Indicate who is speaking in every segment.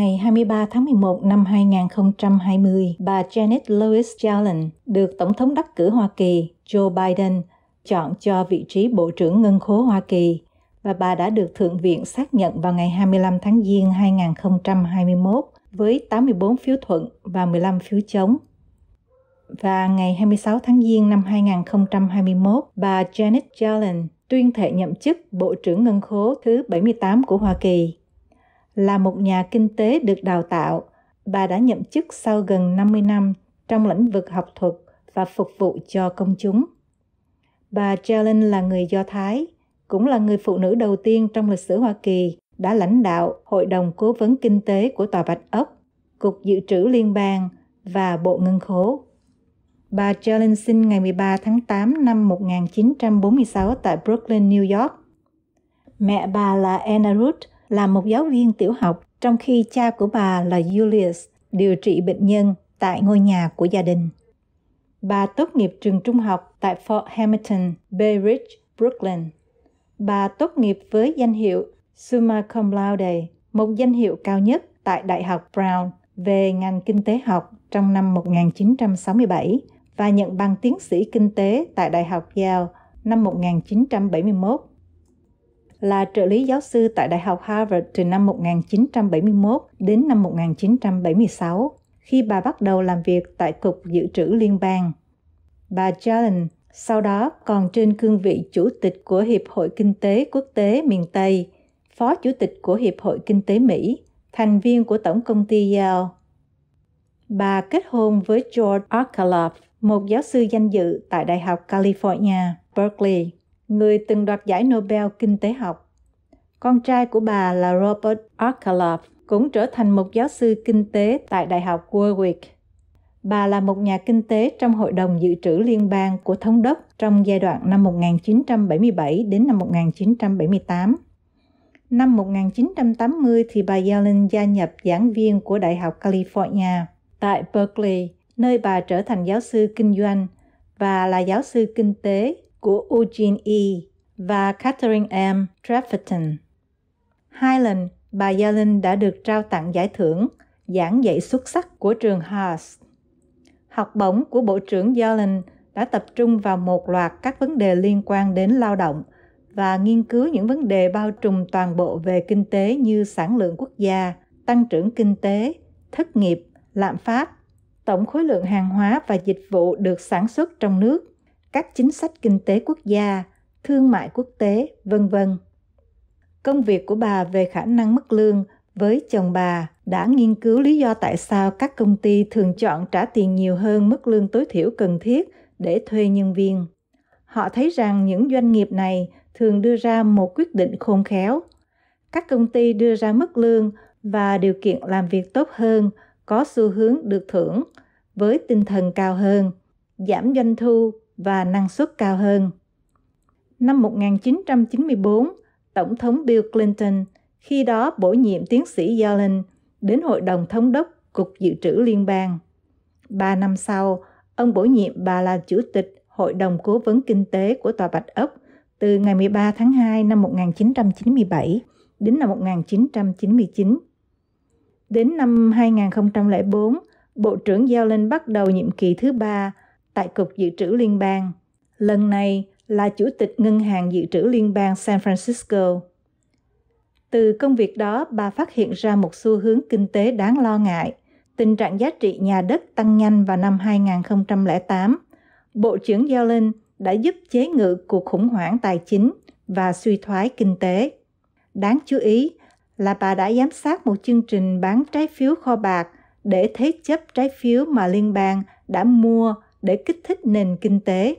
Speaker 1: ngày 23 tháng 11 năm 2020, bà Janet Lewis Yellen được Tổng thống đắc cử Hoa Kỳ Joe Biden chọn cho vị trí Bộ trưởng Ngân khố Hoa Kỳ và bà đã được Thượng viện xác nhận vào ngày 25 tháng Giêng 2021 với 84 phiếu thuận và 15 phiếu chống. Và ngày 26 tháng Giêng năm 2021, bà Janet Yellen tuyên thệ nhậm chức Bộ trưởng Ngân khố thứ 78 của Hoa Kỳ. Là một nhà kinh tế được đào tạo, bà đã nhậm chức sau gần 50 năm trong lĩnh vực học thuật và phục vụ cho công chúng. Bà Jalen là người Do Thái, cũng là người phụ nữ đầu tiên trong lịch sử Hoa Kỳ đã lãnh đạo Hội đồng Cố vấn Kinh tế của Tòa Bạch Ốc, Cục Dự trữ Liên bang và Bộ Ngân khố. Bà Jalen sinh ngày 13 tháng 8 năm 1946 tại Brooklyn, New York. Mẹ bà là Anna Ruth, là một giáo viên tiểu học trong khi cha của bà là Julius điều trị bệnh nhân tại ngôi nhà của gia đình. Bà tốt nghiệp trường trung học tại Fort Hamilton, Bay Ridge, Brooklyn. Bà tốt nghiệp với danh hiệu Summa Cum Laude, một danh hiệu cao nhất tại Đại học Brown về ngành kinh tế học trong năm 1967 và nhận bằng tiến sĩ kinh tế tại Đại học Yale năm 1971 là trợ lý giáo sư tại Đại học Harvard từ năm 1971 đến năm 1976, khi bà bắt đầu làm việc tại Cục Dự trữ Liên bang. Bà Jalen sau đó còn trên cương vị Chủ tịch của Hiệp hội Kinh tế Quốc tế miền Tây, Phó Chủ tịch của Hiệp hội Kinh tế Mỹ, thành viên của Tổng công ty Yale. Bà kết hôn với George Arkaloff, một giáo sư danh dự tại Đại học California, Berkeley người từng đoạt giải Nobel Kinh tế học. Con trai của bà là Robert Arkaloff, cũng trở thành một giáo sư kinh tế tại Đại học Warwick. Bà là một nhà kinh tế trong Hội đồng Dự trữ Liên bang của Thống đốc trong giai đoạn năm 1977 đến năm 1978. Năm 1980 thì bà Yellen gia nhập giảng viên của Đại học California tại Berkeley, nơi bà trở thành giáo sư kinh doanh và là giáo sư kinh tế của Eugene E. và Catherine M. Trefferton. Hai lần, bà Yellen đã được trao tặng giải thưởng giảng dạy xuất sắc của trường Haas. Học bổng của Bộ trưởng Yellen đã tập trung vào một loạt các vấn đề liên quan đến lao động và nghiên cứu những vấn đề bao trùm toàn bộ về kinh tế như sản lượng quốc gia, tăng trưởng kinh tế, thất nghiệp, lạm phát, tổng khối lượng hàng hóa và dịch vụ được sản xuất trong nước các chính sách kinh tế quốc gia, thương mại quốc tế, vân vân. Công việc của bà về khả năng mức lương với chồng bà đã nghiên cứu lý do tại sao các công ty thường chọn trả tiền nhiều hơn mức lương tối thiểu cần thiết để thuê nhân viên. Họ thấy rằng những doanh nghiệp này thường đưa ra một quyết định khôn khéo. Các công ty đưa ra mức lương và điều kiện làm việc tốt hơn có xu hướng được thưởng với tinh thần cao hơn, giảm doanh thu và năng suất cao hơn. Năm 1994, Tổng thống Bill Clinton, khi đó bổ nhiệm tiến sĩ Yellen, đến Hội đồng Thống đốc Cục Dự trữ Liên bang. Ba năm sau, ông bổ nhiệm bà là Chủ tịch Hội đồng Cố vấn Kinh tế của Tòa Bạch Ốc từ ngày 13 tháng 2 năm 1997 đến năm 1999. Đến năm 2004, Bộ trưởng Giao Linh bắt đầu nhiệm kỳ thứ ba tại Cục Dự trữ Liên bang. Lần này là Chủ tịch Ngân hàng Dự trữ Liên bang San Francisco. Từ công việc đó, bà phát hiện ra một xu hướng kinh tế đáng lo ngại. Tình trạng giá trị nhà đất tăng nhanh vào năm 2008. Bộ trưởng Yellen đã giúp chế ngự cuộc khủng hoảng tài chính và suy thoái kinh tế. Đáng chú ý là bà đã giám sát một chương trình bán trái phiếu kho bạc để thế chấp trái phiếu mà liên bang đã mua để kích thích nền kinh tế.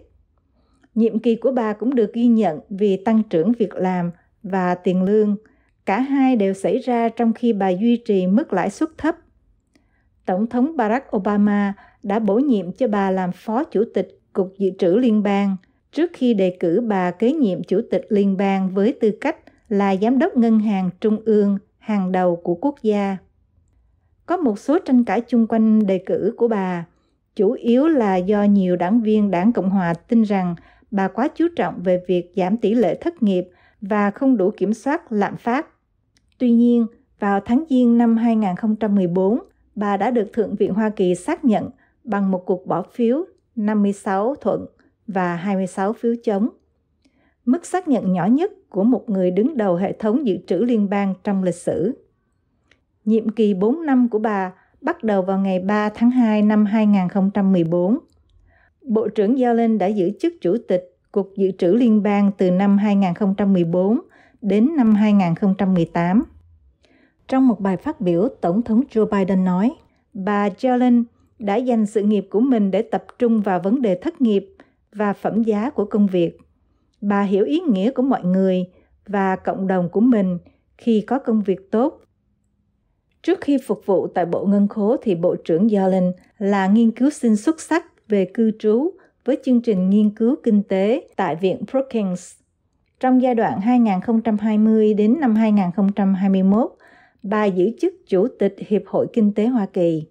Speaker 1: Nhiệm kỳ của bà cũng được ghi nhận vì tăng trưởng việc làm và tiền lương. Cả hai đều xảy ra trong khi bà duy trì mức lãi suất thấp. Tổng thống Barack Obama đã bổ nhiệm cho bà làm phó chủ tịch Cục Dự trữ Liên bang trước khi đề cử bà kế nhiệm chủ tịch liên bang với tư cách là giám đốc ngân hàng trung ương hàng đầu của quốc gia. Có một số tranh cãi chung quanh đề cử của bà, chủ yếu là do nhiều đảng viên đảng Cộng hòa tin rằng bà quá chú trọng về việc giảm tỷ lệ thất nghiệp và không đủ kiểm soát lạm phát. Tuy nhiên, vào tháng Giêng năm 2014, bà đã được Thượng viện Hoa Kỳ xác nhận bằng một cuộc bỏ phiếu 56 thuận và 26 phiếu chống. Mức xác nhận nhỏ nhất của một người đứng đầu hệ thống dự trữ liên bang trong lịch sử. Nhiệm kỳ 4 năm của bà bắt đầu vào ngày 3 tháng 2 năm 2014. Bộ trưởng Giao đã giữ chức chủ tịch Cục Dự trữ Liên bang từ năm 2014 đến năm 2018. Trong một bài phát biểu, Tổng thống Joe Biden nói, bà Yellen đã dành sự nghiệp của mình để tập trung vào vấn đề thất nghiệp và phẩm giá của công việc. Bà hiểu ý nghĩa của mọi người và cộng đồng của mình khi có công việc tốt Trước khi phục vụ tại Bộ Ngân khố thì Bộ trưởng Yellen là nghiên cứu sinh xuất sắc về cư trú với chương trình nghiên cứu kinh tế tại Viện Brookings. Trong giai đoạn 2020 đến năm 2021, bà giữ chức Chủ tịch Hiệp hội Kinh tế Hoa Kỳ.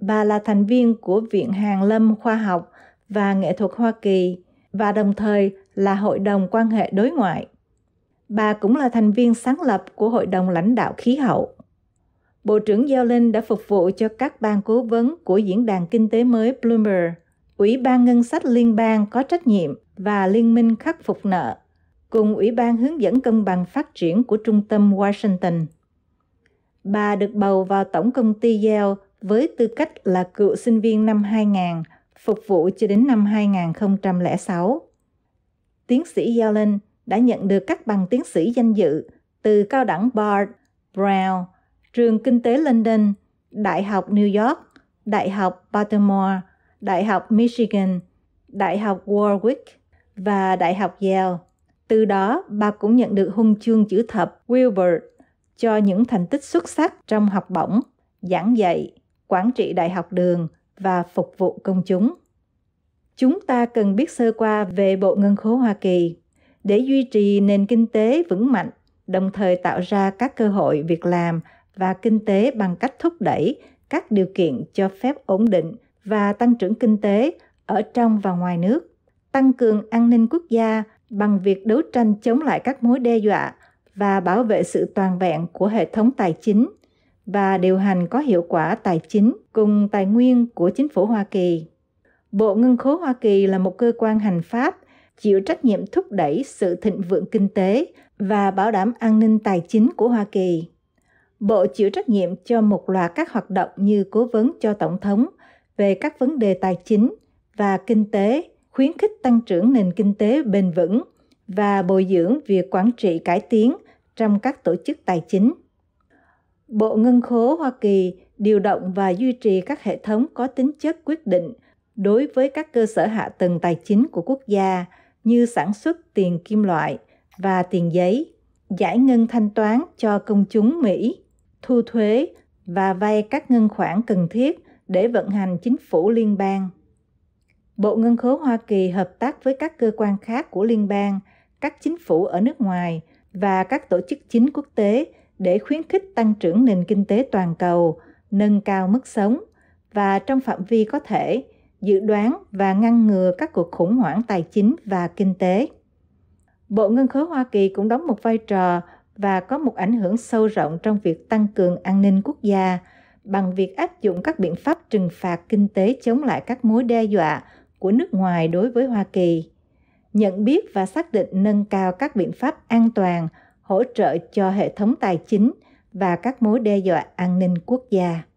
Speaker 1: Bà là thành viên của Viện Hàn Lâm Khoa học và Nghệ thuật Hoa Kỳ và đồng thời là Hội đồng quan hệ đối ngoại. Bà cũng là thành viên sáng lập của Hội đồng lãnh đạo khí hậu. Bộ trưởng Giao đã phục vụ cho các ban cố vấn của Diễn đàn Kinh tế mới Bloomberg, Ủy ban Ngân sách Liên bang có trách nhiệm và Liên minh khắc phục nợ, cùng Ủy ban Hướng dẫn Cân bằng Phát triển của Trung tâm Washington. Bà được bầu vào Tổng công ty Yale với tư cách là cựu sinh viên năm 2000, phục vụ cho đến năm 2006. Tiến sĩ Yellen đã nhận được các bằng tiến sĩ danh dự từ cao đẳng Bard, Brown, trường kinh tế London, Đại học New York, Đại học Baltimore, Đại học Michigan, Đại học Warwick và Đại học Yale. Từ đó, bà cũng nhận được huân chương chữ thập Wilbur cho những thành tích xuất sắc trong học bổng, giảng dạy, quản trị đại học đường và phục vụ công chúng. Chúng ta cần biết sơ qua về Bộ Ngân khố Hoa Kỳ để duy trì nền kinh tế vững mạnh, đồng thời tạo ra các cơ hội việc làm và kinh tế bằng cách thúc đẩy các điều kiện cho phép ổn định và tăng trưởng kinh tế ở trong và ngoài nước tăng cường an ninh quốc gia bằng việc đấu tranh chống lại các mối đe dọa và bảo vệ sự toàn vẹn của hệ thống tài chính và điều hành có hiệu quả tài chính cùng tài nguyên của chính phủ Hoa Kỳ. Bộ Ngân khố Hoa Kỳ là một cơ quan hành pháp chịu trách nhiệm thúc đẩy sự thịnh vượng kinh tế và bảo đảm an ninh tài chính của Hoa Kỳ. Bộ chịu trách nhiệm cho một loạt các hoạt động như cố vấn cho Tổng thống về các vấn đề tài chính và kinh tế, khuyến khích tăng trưởng nền kinh tế bền vững và bồi dưỡng việc quản trị cải tiến trong các tổ chức tài chính. Bộ Ngân khố Hoa Kỳ điều động và duy trì các hệ thống có tính chất quyết định đối với các cơ sở hạ tầng tài chính của quốc gia như sản xuất tiền kim loại và tiền giấy, giải ngân thanh toán cho công chúng Mỹ thu thuế và vay các ngân khoản cần thiết để vận hành chính phủ liên bang. Bộ Ngân khố Hoa Kỳ hợp tác với các cơ quan khác của liên bang, các chính phủ ở nước ngoài và các tổ chức chính quốc tế để khuyến khích tăng trưởng nền kinh tế toàn cầu, nâng cao mức sống và trong phạm vi có thể dự đoán và ngăn ngừa các cuộc khủng hoảng tài chính và kinh tế. Bộ Ngân khố Hoa Kỳ cũng đóng một vai trò và có một ảnh hưởng sâu rộng trong việc tăng cường an ninh quốc gia bằng việc áp dụng các biện pháp trừng phạt kinh tế chống lại các mối đe dọa của nước ngoài đối với Hoa Kỳ. Nhận biết và xác định nâng cao các biện pháp an toàn hỗ trợ cho hệ thống tài chính và các mối đe dọa an ninh quốc gia.